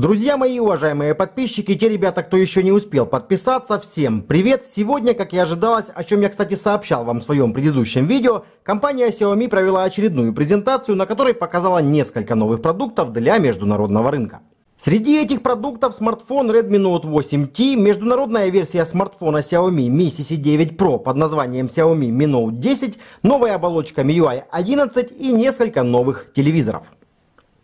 Друзья мои, уважаемые подписчики, те ребята, кто еще не успел подписаться, всем привет! Сегодня, как и ожидалось, о чем я, кстати, сообщал вам в своем предыдущем видео, компания Xiaomi провела очередную презентацию, на которой показала несколько новых продуктов для международного рынка. Среди этих продуктов смартфон Redmi Note 8T, международная версия смартфона Xiaomi Mi CC9 Pro под названием Xiaomi Mi Note 10, новая оболочка MIUI 11 и несколько новых телевизоров.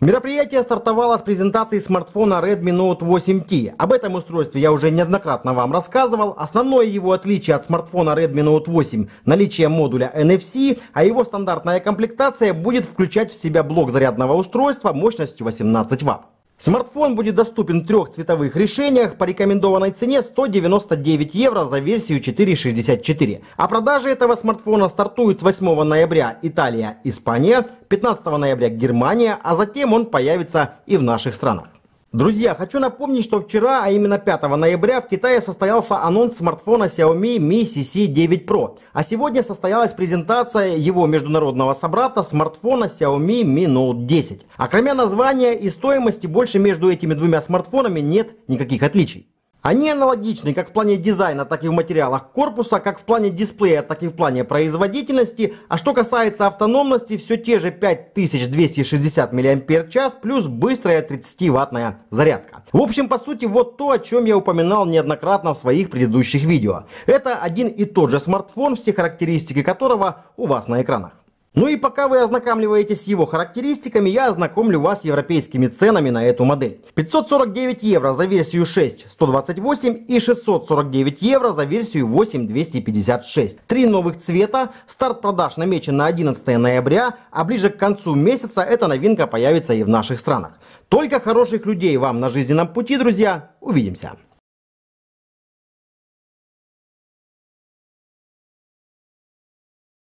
Мероприятие стартовало с презентации смартфона Redmi Note 8T. Об этом устройстве я уже неоднократно вам рассказывал. Основное его отличие от смартфона Redmi Note 8 – наличие модуля NFC, а его стандартная комплектация будет включать в себя блок зарядного устройства мощностью 18 Вт. Смартфон будет доступен в трех цветовых решениях по рекомендованной цене 199 евро за версию 4.64. А продажи этого смартфона стартуют 8 ноября Италия, Испания, 15 ноября Германия, а затем он появится и в наших странах. Друзья, хочу напомнить, что вчера, а именно 5 ноября, в Китае состоялся анонс смартфона Xiaomi Mi CC9 Pro. А сегодня состоялась презентация его международного собрата смартфона Xiaomi Mi Note 10. А кроме названия и стоимости, больше между этими двумя смартфонами нет никаких отличий. Они аналогичны как в плане дизайна, так и в материалах корпуса, как в плане дисплея, так и в плане производительности. А что касается автономности, все те же 5260 мАч плюс быстрая 30-ваттная зарядка. В общем, по сути, вот то, о чем я упоминал неоднократно в своих предыдущих видео. Это один и тот же смартфон, все характеристики которого у вас на экранах. Ну и пока вы ознакомливаетесь с его характеристиками, я ознакомлю вас с европейскими ценами на эту модель. 549 евро за версию 6 128 и 649 евро за версию 8 256. Три новых цвета, старт продаж намечен на 11 ноября, а ближе к концу месяца эта новинка появится и в наших странах. Только хороших людей вам на жизненном пути, друзья. Увидимся.